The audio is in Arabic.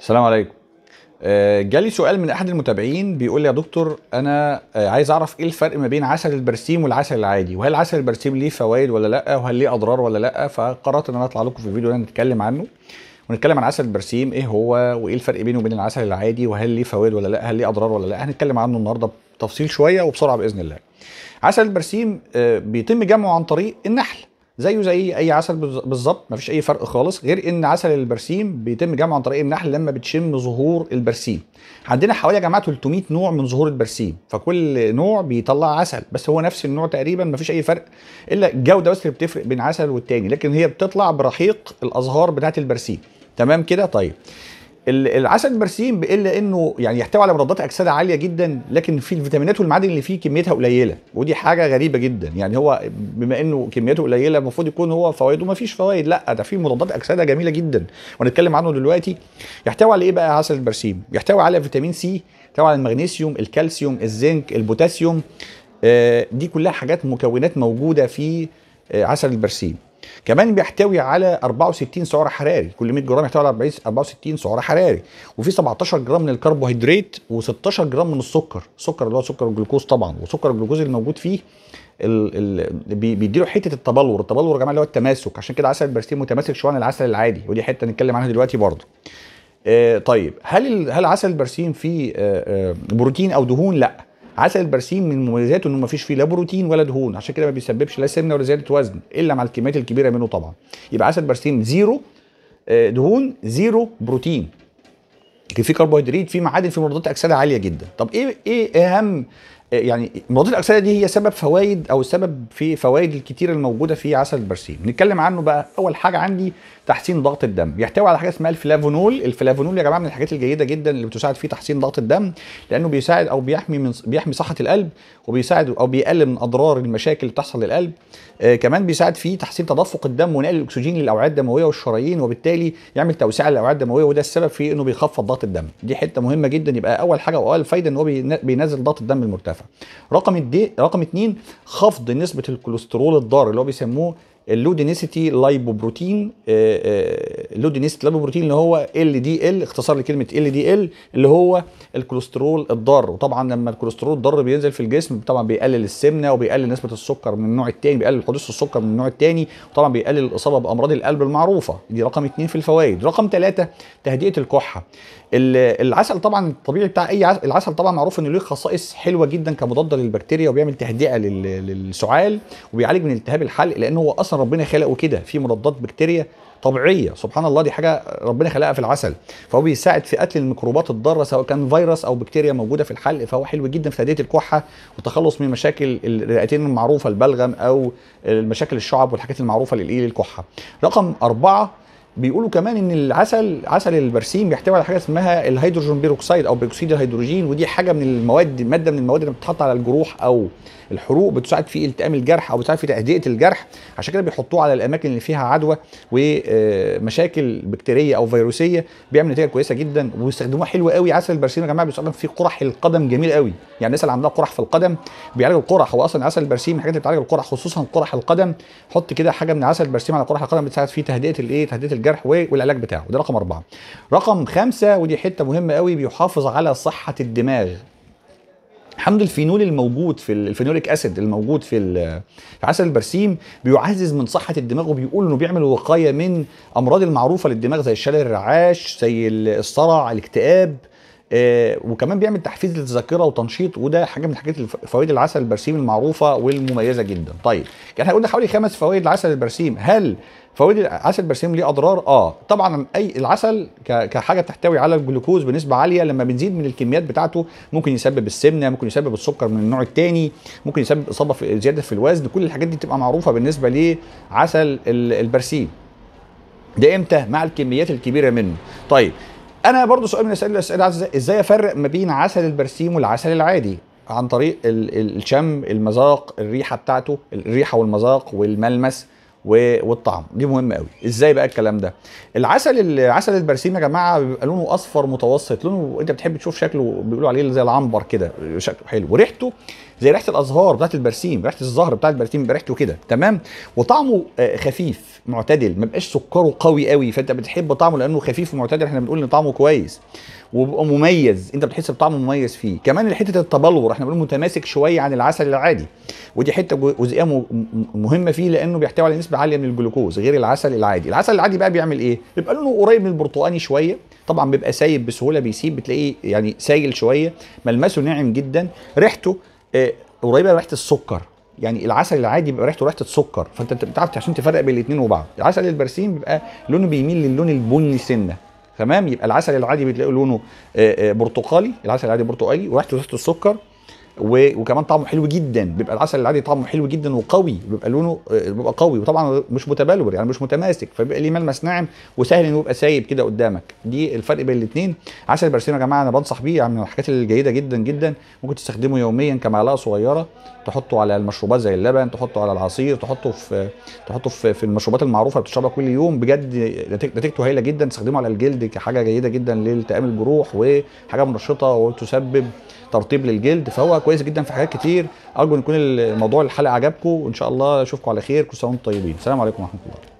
السلام عليكم آه، جالي سؤال من احد المتابعين بيقول لي يا دكتور انا آه، عايز اعرف ايه الفرق ما بين عسل البرسيم والعسل العادي وهل عسل البرسيم ليه فوائد ولا لا وهل ليه اضرار ولا لا فقررت ان انا اطلع لكم في فيديو يعني نتكلم عنه ونتكلم عن عسل البرسيم ايه هو وايه الفرق بينه وبين العسل العادي وهل ليه فوائد ولا لا هل ليه اضرار ولا لا هنتكلم عنه النهارده بتفصيل شويه وبسرعه باذن الله عسل البرسيم آه، بيتم جمعه عن طريق النحل زيه زي اي عسل بالظبط مفيش اي فرق خالص غير ان عسل البرسيم بيتم جمعه عن طريق النحل لما بتشم ظهور البرسيم عندنا حوالي يا جماعه 300 نوع من ظهور البرسيم فكل نوع بيطلع عسل بس هو نفس النوع تقريبا مفيش اي فرق الا الجوده بس اللي بتفرق بين عسل والتاني لكن هي بتطلع برحيق الازهار بتاعه البرسيم تمام كده طيب العسل المرسيم الا انه يعني يحتوي على مضادات اكسده عاليه جدا لكن في الفيتامينات والمعادن اللي فيه كميتها قليله ودي حاجه غريبه جدا يعني هو بما انه كميته قليله المفروض يكون هو فوائده ما فيش فوائد لا ده فيه مضادات اكسده جميله جدا وهنتكلم عنه دلوقتي يحتوي على ايه بقى عسل البرسيم يحتوي على فيتامين سي يحتوي على المغنيسيوم الكالسيوم الزنك البوتاسيوم آه، دي كلها حاجات مكونات موجوده في آه، عسل البرسيم كمان بيحتوي على 64 سعر حراري كل 100 جرام يحتوي على 64 سعر حراري وفي 17 جرام من الكربوهيدرات و16 جرام من السكر السكر اللي هو سكر الجلوكوز طبعا وسكر الجلوكوز اللي موجود فيه بيديله حته التبلور التبلور يا جماعه اللي هو التماسك عشان كده عسل البرسيم متماسك شويه عن العسل العادي ودي حته نتكلم عنها دلوقتي برضه آه طيب هل هل عسل البرسيم فيه آه آه بروتين او دهون لا عسل البرسيم من مميزاته انه ما فيش فيه لا بروتين ولا دهون عشان كده ما بيسببش لا سمنه ولا زياده وزن الا مع الكميات الكبيره منه طبعا يبقى عسل البرسيم زيرو آه، دهون زيرو بروتين في كربوهيدرات في معادن في مضادات اكسده عاليه جدا طب ايه ايه اهم يعني مضادات الاكسده دي هي سبب فوائد او السبب في فوائد الكتير الموجوده في عسل البرسيم نتكلم عنه بقى اول حاجه عندي تحسين ضغط الدم يحتوي على حاجه اسمها الفلافونول الفلافونول يا جماعه من الحاجات الجيده جدا اللي بتساعد في تحسين ضغط الدم لانه بيساعد او بيحمي من بيحمي صحه القلب وبيساعد او بيقلل من اضرار المشاكل اللي بتحصل للقلب آه كمان بيساعد في تحسين تدفق الدم ونقل الاكسجين للاوعيه الدمويه والشرايين وبالتالي يعمل توسيع للاوعيه الدمويه وده السبب في انه بيخفض ضغط الدم دي حته مهمه جدا يبقى اول حاجه واول فايده ان هو بينزل ضغط الدم المرتفع رقم الدي رقم 2 خفض نسبه الكوليسترول الضار اللي هو بيسموه اللودينيسيتي لايبوبروتين آه، آه، اللودينيسيتي لايبوبروتين اللي هو ال دي ال اختصار لكلمه ال دي ال اللي هو الكوليسترول الضار وطبعا لما الكوليسترول الضار بينزل في الجسم طبعا بيقلل السمنه وبيقلل نسبه السكر من النوع الثاني بيقلل حدوث السكر من النوع الثاني وطبعا بيقلل الاصابه بامراض القلب المعروفه دي رقم اثنين في الفوائد رقم ثلاثه تهدئه الكحه العسل طبعا الطبيعي بتاع اي عسل العسل طبعا معروف انه له خصائص حلوه جدا كمضاد للبكتيريا وبيعمل تهدئه للسعال وبيعالج من التهاب الحلق لان هو اصلا ربنا خلقه كده في مضادات بكتيريا طبيعيه سبحان الله دي حاجه ربنا خلقها في العسل فهو بيساعد في قتل الميكروبات الضاره سواء كان فيروس او بكتيريا موجوده في الحلق فهو حلو جدا في تهدئه الكحه والتخلص من مشاكل الرئتين المعروفه البلغم او مشاكل الشعب والحاجات المعروفه للايه للكحه رقم أربعة بيقولوا كمان ان العسل عسل البرسيم بيحتوي على حاجه اسمها الهيدروجين بيروكسيد او بيروكسيد الهيدروجين ودي حاجه من المواد ماده من المواد اللي بتتحط على الجروح او الحروق بتساعد في التئام الجرح او بتساعد في تهدئه الجرح عشان كده بيحطوه على الاماكن اللي فيها عدوى ومشاكل بكتيريه او فيروسيه بيعمل نتيجه كويسه جدا وبيستخدموه حلو قوي عسل البرسيم يا جماعه بيستخدم في قرح القدم جميل قوي يعني الناس اللي عندها قرح في القدم بيعالج القرح هو اصلا عسل البرسيم الحاجات اللي بتعالج القرح خصوصا قرح القدم حط كده حاجه من عسل البرسيم على قرح القدم بتساعد في تهدئه الايه تهدئه الجرح الجرح والعلاج بتاعه ده رقم أربعة رقم خمسة ودي حتة مهمة قوي بيحافظ على صحة الدماغ حمض الفينول الموجود في الفينوليك اسيد الموجود في, في عسل البرسيم بيعزز من صحه الدماغ وبيقول انه بيعمل وقايه من امراض المعروفه للدماغ زي الشلل الرعاش زي الصرع الاكتئاب آه، وكمان بيعمل تحفيز للذاكره وتنشيط وده حاجه من الحاجات فوائد العسل البرسيم المعروفه والمميزه جدا طيب كان يعني احنا قلنا حوالي خمس فوائد العسل البرسيم هل فوائد العسل البرسيم ليه اضرار اه طبعا اي العسل كحاجه بتحتوي على الجلوكوز بنسبه عاليه لما بنزيد من الكميات بتاعته ممكن يسبب السمنه ممكن يسبب السكر من النوع الثاني ممكن يسبب اصابه في زياده في الوزن كل الحاجات دي بتبقى معروفه بالنسبه لعسل البرسيم ده امتى مع الكميات الكبيره منه طيب انا برضو سؤال من الاسئله الاسئله ازاي افرق ما بين عسل البرسيم والعسل العادي عن طريق الشم المذاق الريحه بتاعته الريحه والمذاق والملمس والطعم دي مهمه قوي ازاي بقى الكلام ده العسل العسل البرسيم يا جماعه بيبقى لونه اصفر متوسط لونه انت بتحب تشوف شكله بيقولوا عليه زي العنبر كده شكله حلو وريحته زي ريحه الازهار بتاعت البرسيم ريحه الزهر بتاعت البرسيم ريحته كده تمام وطعمه آه، خفيف معتدل ما بقاش سكره قوي قوي فانت بتحب طعمه لانه خفيف ومعتدل احنا بنقول ان طعمه كويس وبيبقى مميز انت بتحس بطعم مميز فيه كمان حته التبلور احنا بنقول متماسك شويه عن العسل العادي ودي حته جزئيه مهمه فيه لانه بيحتوي على نسبه عاليه من الجلوكوز غير العسل العادي العسل العادي بقى بيعمل ايه بيبقى لونه قريب من البرتقاني شويه طبعا بيبقى سايب بسهوله بيسيب بتلاقيه يعني سايل شويه ملمسه ناعم جدا ريحته آه قريبه من ريحه السكر يعني العسل العادي بيبقى ريحته ريحه السكر فانت بتعرف عشان تفرق بين الاثنين وبعض العسل البرسيم بيبقى لونه بيميل للون البني سنه تمام يبقى العسل العادي بتلاقيه لونه آه، آه، برتقالي العسل العادي برتقالي وريحته زيت السكر وكمان طعمه حلو جدا بيبقى العسل العادي طعمه حلو جدا وقوي بيبقى لونه آه، بيبقى قوي وطبعا مش متبلور يعني مش متماسك فبيبقى ليه ملمس ناعم وسهل انه يبقى سايب كده قدامك دي الفرق بين الاثنين عسل برسيم يا جماعه انا بنصح بيه يعني من الحاجات الجيده جدا جدا ممكن تستخدمه يوميا كمعلقه صغيره تحطه على المشروبات زي اللبن تحطه على العصير تحطه في تحطه في, في المشروبات المعروفه اللي بتشربها كل يوم بجد نتيجته هايله جدا تستخدمه على الجلد كحاجه جيده جدا لالتئام الجروح وحاجه منشطه وتسبب ترطيب للجلد فهو كويسه جدا في حاجات كتير ارجو ان يكون الموضوع الحلقه عجبكم وان شاء الله اشوفكم على خير كل سنه وانتم طيبين السلام عليكم ورحمه الله